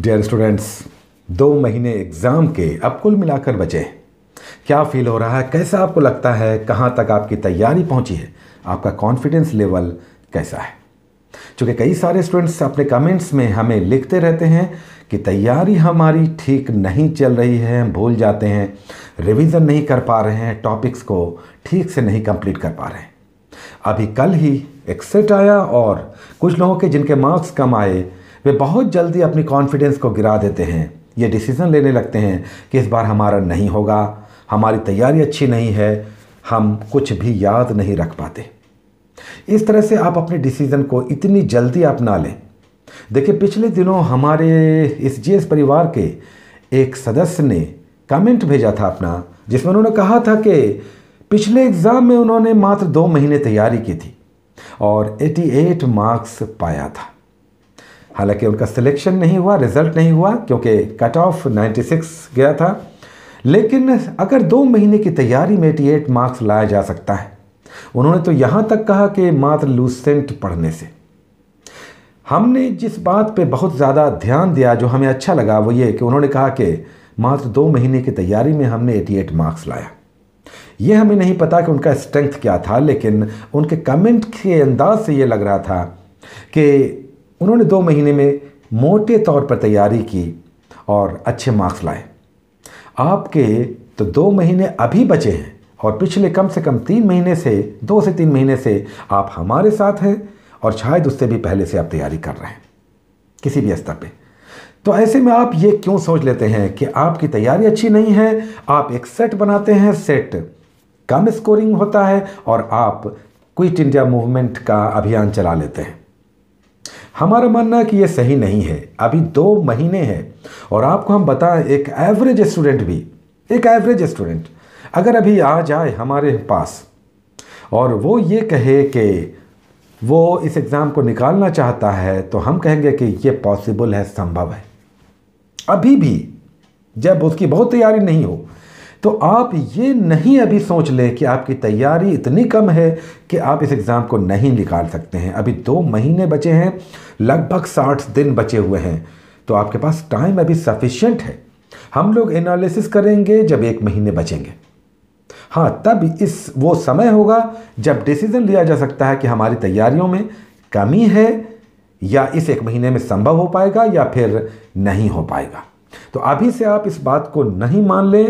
dear students दो महीने exam के अब कुल मिलाकर बचे हैं क्या फील हो रहा है कैसा आपको लगता है कहाँ तक आपकी तैयारी पहुँची है आपका कॉन्फिडेंस लेवल कैसा है चूँकि कई सारे स्टूडेंट्स अपने कमेंट्स में हमें लिखते रहते हैं कि तैयारी हमारी ठीक नहीं चल रही है भूल जाते हैं रिवीजन नहीं कर पा रहे हैं टॉपिक्स को ठीक से नहीं कंप्लीट कर पा रहे हैं अभी कल ही एक्सेट आया और कुछ लोगों के जिनके मार्क्स कम आए वे बहुत जल्दी अपनी कॉन्फिडेंस को गिरा देते हैं ये डिसीज़न लेने लगते हैं कि इस बार हमारा नहीं होगा हमारी तैयारी अच्छी नहीं है हम कुछ भी याद नहीं रख पाते इस तरह से आप अपने डिसीज़न को इतनी जल्दी अपना लें देखिए पिछले दिनों हमारे इस जीएस परिवार के एक सदस्य ने कमेंट भेजा था अपना जिसमें उन्होंने कहा था कि पिछले एग्ज़ाम में उन्होंने मात्र दो महीने तैयारी की थी और 88 मार्क्स पाया था हालांकि उनका सिलेक्शन नहीं हुआ रिजल्ट नहीं हुआ क्योंकि कट ऑफ 96 गया था लेकिन अगर दो महीने की तैयारी में 88 मार्क्स लाया जा सकता है उन्होंने तो यहाँ तक कहा कि मात्र लूसेंट पढ़ने से हमने जिस बात पे बहुत ज़्यादा ध्यान दिया जो हमें अच्छा लगा वो ये कि उन्होंने कहा कि मात्र दो महीने की तैयारी में हमने 88 मार्क्स लाया ये हमें नहीं पता कि उनका स्ट्रेंथ क्या था लेकिन उनके कमेंट के अंदाज से ये लग रहा था कि उन्होंने दो महीने में मोटे तौर पर तैयारी की और अच्छे मार्क्स लाए आपके तो दो महीने अभी बचे हैं और पिछले कम से कम तीन महीने से दो से तीन महीने से आप हमारे साथ हैं और शायद उससे भी पहले से आप तैयारी कर रहे हैं किसी भी स्तर पे तो ऐसे में आप ये क्यों सोच लेते हैं कि आपकी तैयारी अच्छी नहीं है आप एक सेट बनाते हैं सेट कम स्कोरिंग होता है और आप क्विट इंडिया मूवमेंट का अभियान चला लेते हैं हमारा मानना कि ये सही नहीं है अभी दो महीने हैं और आपको हम बताएं एक एवरेज स्टूडेंट भी एक एवरेज स्टूडेंट अगर अभी आ जाए हमारे पास और वो ये कहे कि वो इस एग्ज़ाम को निकालना चाहता है तो हम कहेंगे कि ये पॉसिबल है संभव है अभी भी जब उसकी बहुत तैयारी नहीं हो तो आप ये नहीं अभी सोच लें कि आपकी तैयारी इतनी कम है कि आप इस एग्ज़ाम को नहीं निकाल सकते हैं अभी दो महीने बचे हैं लगभग साठ दिन बचे हुए हैं तो आपके पास टाइम अभी सफिशेंट है हम लोग एनालिसिस करेंगे जब एक महीने बचेंगे हाँ तब इस वो समय होगा जब डिसीज़न लिया जा सकता है कि हमारी तैयारियों में कमी है या इस एक महीने में संभव हो पाएगा या फिर नहीं हो पाएगा तो अभी से आप इस बात को नहीं मान लें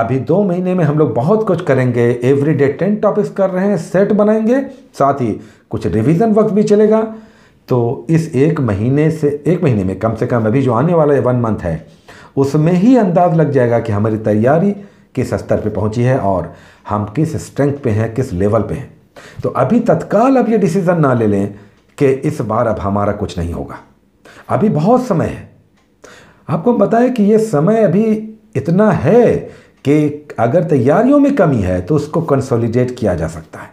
अभी दो महीने में हम लोग बहुत कुछ करेंगे एवरी डे टेन टॉपिक्स कर रहे हैं सेट बनाएंगे साथ ही कुछ रिवीजन वक्त भी चलेगा तो इस एक महीने से एक महीने में कम से कम अभी जो आने वाला वन मंथ है उसमें ही अंदाज़ लग जाएगा कि हमारी तैयारी किस स्तर पे पहुंची है और हम किस स्ट्रेंथ पे हैं किस लेवल पे हैं तो अभी तत्काल अब ये डिसीज़न ना ले लें कि इस बार अब हमारा कुछ नहीं होगा अभी बहुत समय है आपको बताएं कि ये समय अभी इतना है कि अगर तैयारियों में कमी है तो उसको कंसोलिडेट किया जा सकता है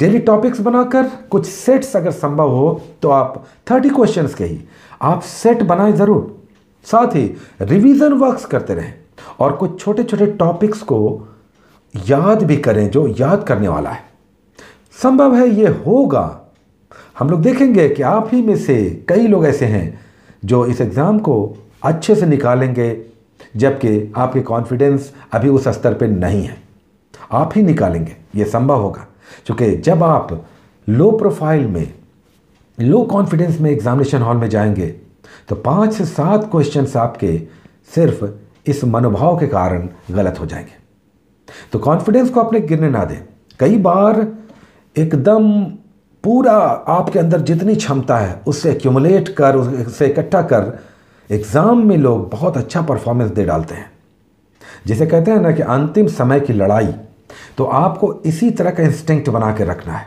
डेली टॉपिक्स बनाकर कुछ सेट्स अगर संभव हो तो आप थर्टी क्वेश्चन के ही आप सेट बनाएं ज़रूर साथ ही रिवीजन वर्क्स करते रहें और कुछ छोटे छोटे टॉपिक्स को याद भी करें जो याद करने वाला है संभव है ये होगा हम लोग देखेंगे कि आप ही में से कई लोग ऐसे हैं जो इस एग्ज़ाम को अच्छे से निकालेंगे जबकि आपके कॉन्फिडेंस अभी उस स्तर पे नहीं है आप ही निकालेंगे ये संभव होगा क्योंकि जब आप लो प्रोफाइल में लो कॉन्फिडेंस में एग्जामिनेशन हॉल में जाएंगे तो पाँच से सात क्वेश्चन आपके सिर्फ इस मनोभाव के कारण गलत हो जाएंगे तो कॉन्फिडेंस को अपने गिरने ना दें कई बार एकदम पूरा आपके अंदर जितनी क्षमता है उससे एक्यूमुलेट कर उससे इकट्ठा कर एग्ज़ाम में लोग बहुत अच्छा परफॉर्मेंस दे डालते हैं जिसे कहते हैं ना कि अंतिम समय की लड़ाई तो आपको इसी तरह का इंस्टिंक्ट बना के रखना है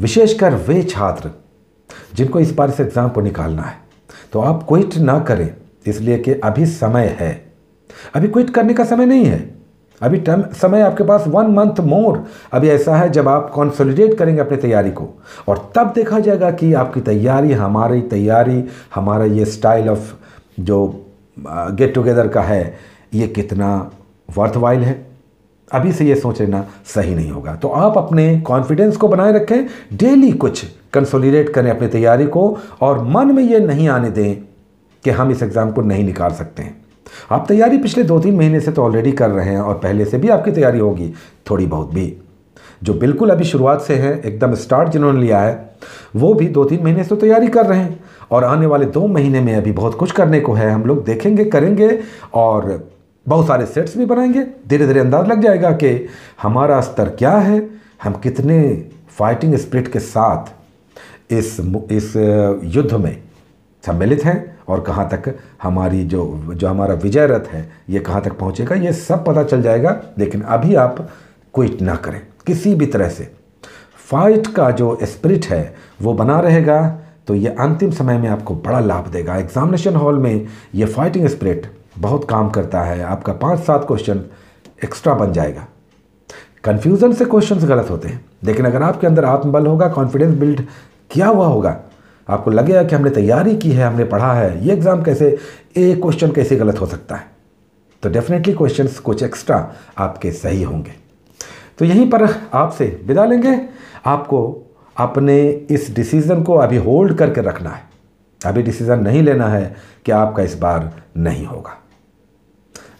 विशेषकर वे छात्र जिनको इस बार इस एग्ज़ाम को निकालना है तो आप क्विट ना करें इसलिए कि अभी समय है अभी क्विट करने का समय नहीं है अभी टाइम समय आपके पास वन मंथ मोर अभी ऐसा है जब आप कॉन्सोलिडेट करेंगे अपनी तैयारी को और तब देखा जाएगा कि आपकी तैयारी हमारी तैयारी हमारा ये स्टाइल ऑफ जो गेट टुगेदर का है ये कितना वर्थवाइल है अभी से ये सोच लेना सही नहीं होगा तो आप अपने कॉन्फिडेंस को बनाए रखें डेली कुछ कंसोलिडेट करें अपनी तैयारी को और मन में ये नहीं आने दें कि हम इस एग्ज़ाम को नहीं निकाल सकते हैं आप तैयारी पिछले दो तीन महीने से तो ऑलरेडी कर रहे हैं और पहले से भी आपकी तैयारी होगी थोड़ी बहुत भी जो बिल्कुल अभी शुरुआत से है एकदम स्टार्ट जिन्होंने लिया है वो भी दो तीन महीने से तो तैयारी कर रहे हैं और आने वाले दो महीने में अभी बहुत कुछ करने को है हम लोग देखेंगे करेंगे और बहुत सारे सेट्स भी बनाएंगे धीरे धीरे अंदाज लग जाएगा कि हमारा स्तर क्या है हम कितने फाइटिंग स्प्रिट के साथ इस इस युद्ध में सम्मिलित हैं और कहाँ तक हमारी जो जो हमारा विजय रथ है ये कहाँ तक पहुँचेगा ये सब पता चल जाएगा लेकिन अभी आप क्विट ना करें किसी भी तरह से फाइट का जो स्प्रिट है वो बना रहेगा तो ये अंतिम समय में आपको बड़ा लाभ देगा एग्जामिनेशन हॉल में ये फाइटिंग स्प्रिट बहुत काम करता है आपका पाँच सात क्वेश्चन एक्स्ट्रा बन जाएगा कन्फ्यूज़न से क्वेश्चंस गलत होते हैं लेकिन अगर आपके अंदर आत्मबल होगा कॉन्फिडेंस बिल्ड किया हुआ होगा आपको लगेगा कि हमने तैयारी की है हमने पढ़ा है ये एग्ज़ाम कैसे एक क्वेश्चन कैसे गलत हो सकता है तो डेफिनेटली क्वेश्चन कुछ एक्स्ट्रा आपके सही होंगे तो यहीं पर आपसे विदा लेंगे आपको अपने इस डिसीज़न को अभी होल्ड करके रखना है अभी डिसीज़न नहीं लेना है कि आपका इस बार नहीं होगा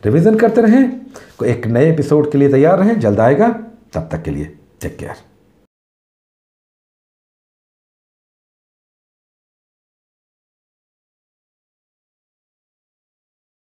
रिवीजन करते रहें एक नए एपिसोड के लिए तैयार रहें जल्द आएगा तब तक के लिए टेक केयर